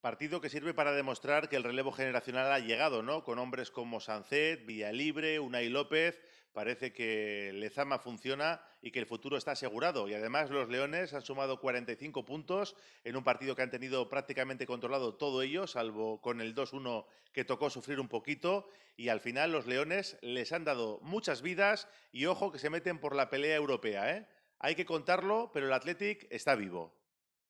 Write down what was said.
Partido que sirve para demostrar que el relevo generacional ha llegado, ¿no? Con hombres como Sancet, Villalibre, Unai López. Parece que Lezama funciona y que el futuro está asegurado. Y además los Leones han sumado 45 puntos en un partido que han tenido prácticamente controlado todo ello, salvo con el 2-1 que tocó sufrir un poquito. Y al final los Leones les han dado muchas vidas y ojo que se meten por la pelea europea. ¿eh? Hay que contarlo, pero el Athletic está vivo.